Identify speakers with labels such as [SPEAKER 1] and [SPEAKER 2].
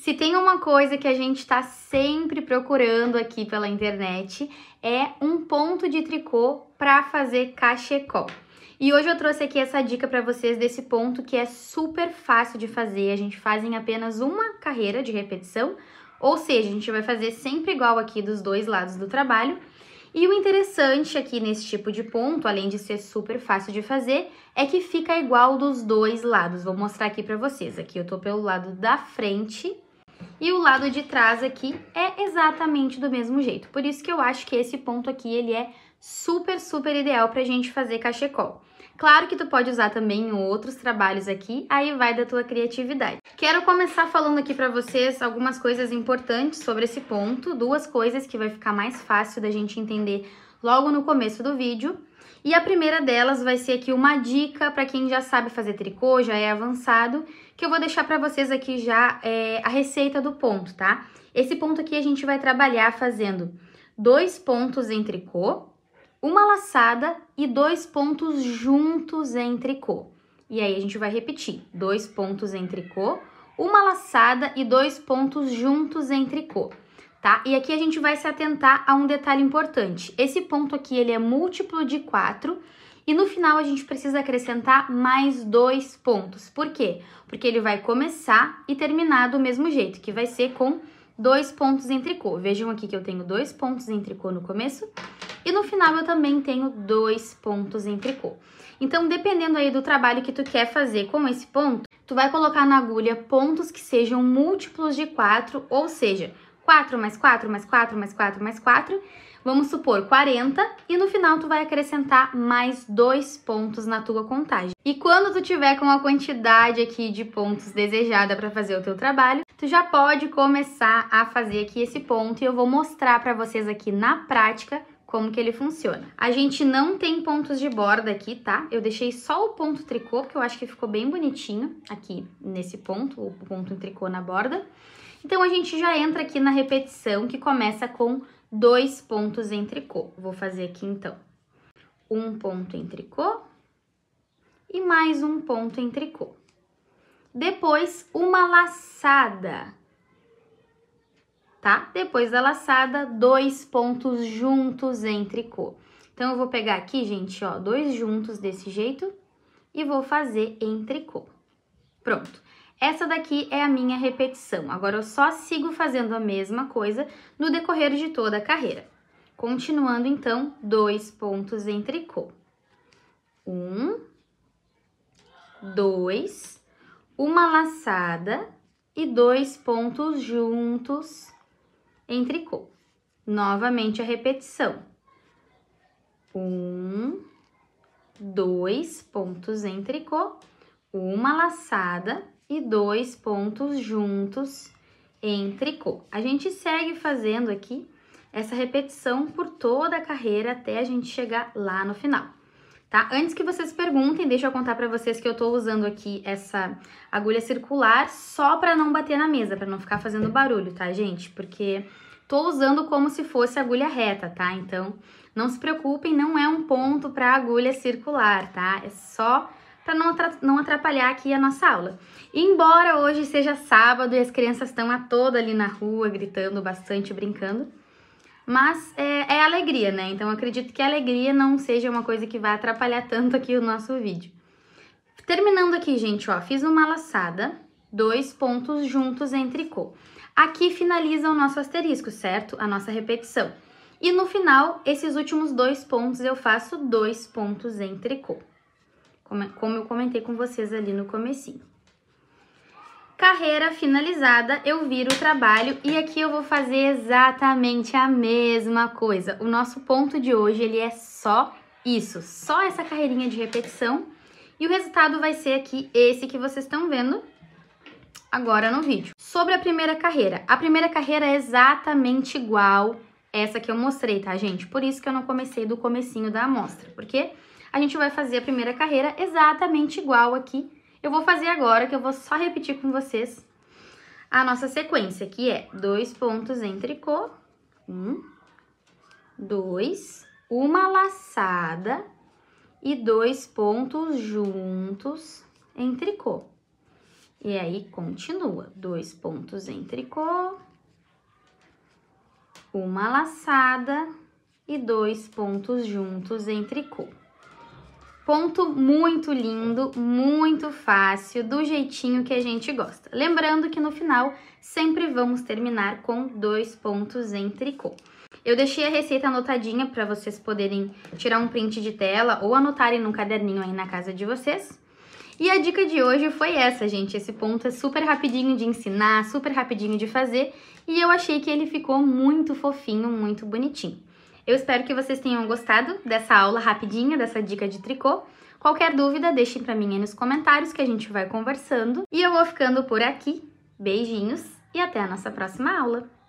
[SPEAKER 1] Se tem uma coisa que a gente está sempre procurando aqui pela internet é um ponto de tricô para fazer cachecol. E hoje eu trouxe aqui essa dica para vocês desse ponto que é super fácil de fazer. A gente faz em apenas uma carreira de repetição, ou seja, a gente vai fazer sempre igual aqui dos dois lados do trabalho. E o interessante aqui nesse tipo de ponto, além de ser super fácil de fazer, é que fica igual dos dois lados. Vou mostrar aqui para vocês. Aqui eu tô pelo lado da frente e o lado de trás aqui é exatamente do mesmo jeito. Por isso que eu acho que esse ponto aqui, ele é super, super ideal pra gente fazer cachecol. Claro que tu pode usar também outros trabalhos aqui, aí vai da tua criatividade. Quero começar falando aqui pra vocês algumas coisas importantes sobre esse ponto, duas coisas que vai ficar mais fácil da gente entender logo no começo do vídeo. E a primeira delas vai ser aqui uma dica para quem já sabe fazer tricô, já é avançado, que eu vou deixar para vocês aqui já é, a receita do ponto, tá? Esse ponto aqui a gente vai trabalhar fazendo dois pontos em tricô, uma laçada e dois pontos juntos em tricô. E aí a gente vai repetir, dois pontos em tricô, uma laçada e dois pontos juntos em tricô tá? E aqui a gente vai se atentar a um detalhe importante. Esse ponto aqui, ele é múltiplo de 4 e no final a gente precisa acrescentar mais dois pontos. Por quê? Porque ele vai começar e terminar do mesmo jeito, que vai ser com dois pontos em tricô. Vejam aqui que eu tenho dois pontos em tricô no começo e no final eu também tenho dois pontos em tricô. Então, dependendo aí do trabalho que tu quer fazer com esse ponto, tu vai colocar na agulha pontos que sejam múltiplos de 4, ou seja, 4 mais 4 mais 4 mais 4 mais 4, vamos supor 40, e no final tu vai acrescentar mais dois pontos na tua contagem. E quando tu tiver com a quantidade aqui de pontos desejada para fazer o teu trabalho, tu já pode começar a fazer aqui esse ponto e eu vou mostrar para vocês aqui na prática como que ele funciona. A gente não tem pontos de borda aqui, tá? Eu deixei só o ponto tricô, porque eu acho que ficou bem bonitinho aqui nesse ponto, o ponto tricô na borda. Então a gente já entra aqui na repetição que começa com dois pontos em tricô. Vou fazer aqui então um ponto em tricô e mais um ponto em tricô. Depois uma laçada, tá? Depois da laçada, dois pontos juntos em tricô. Então eu vou pegar aqui, gente, ó, dois juntos desse jeito e vou fazer em tricô. Pronto. Essa daqui é a minha repetição. Agora eu só sigo fazendo a mesma coisa no decorrer de toda a carreira. Continuando então, dois pontos em tricô. Um, dois, uma laçada e dois pontos juntos em tricô. Novamente a repetição. Um, dois pontos em tricô, uma laçada e dois pontos juntos em tricô. A gente segue fazendo aqui essa repetição por toda a carreira até a gente chegar lá no final. Tá? Antes que vocês perguntem, deixa eu contar para vocês que eu estou usando aqui essa agulha circular só para não bater na mesa, para não ficar fazendo barulho, tá, gente? Porque tô usando como se fosse agulha reta, tá? Então, não se preocupem, não é um ponto para agulha circular, tá? É só para não atrapalhar aqui a nossa aula. Embora hoje seja sábado e as crianças estão a toda ali na rua, gritando bastante, brincando, mas é, é alegria, né? Então acredito que a alegria não seja uma coisa que vai atrapalhar tanto aqui o nosso vídeo. Terminando aqui, gente, ó, fiz uma laçada, dois pontos juntos em tricô. Aqui finaliza o nosso asterisco, certo? A nossa repetição. E no final, esses últimos dois pontos, eu faço dois pontos em tricô como eu comentei com vocês ali no comecinho. Carreira finalizada, eu viro o trabalho e aqui eu vou fazer exatamente a mesma coisa. O nosso ponto de hoje, ele é só isso, só essa carreirinha de repetição. E o resultado vai ser aqui esse que vocês estão vendo agora no vídeo. Sobre a primeira carreira. A primeira carreira é exatamente igual essa que eu mostrei, tá, gente? Por isso que eu não comecei do comecinho da amostra, porque... quê? a gente vai fazer a primeira carreira exatamente igual aqui. Eu vou fazer agora, que eu vou só repetir com vocês a nossa sequência, que é dois pontos em tricô, um, dois, uma laçada e dois pontos juntos em tricô. E aí, continua, dois pontos em tricô, uma laçada e dois pontos juntos em tricô. Ponto muito lindo, muito fácil, do jeitinho que a gente gosta. Lembrando que no final sempre vamos terminar com dois pontos em tricô. Eu deixei a receita anotadinha para vocês poderem tirar um print de tela ou anotarem num caderninho aí na casa de vocês. E a dica de hoje foi essa, gente. Esse ponto é super rapidinho de ensinar, super rapidinho de fazer e eu achei que ele ficou muito fofinho, muito bonitinho. Eu espero que vocês tenham gostado dessa aula rapidinha, dessa dica de tricô. Qualquer dúvida, deixem para mim aí nos comentários que a gente vai conversando. E eu vou ficando por aqui. Beijinhos e até a nossa próxima aula!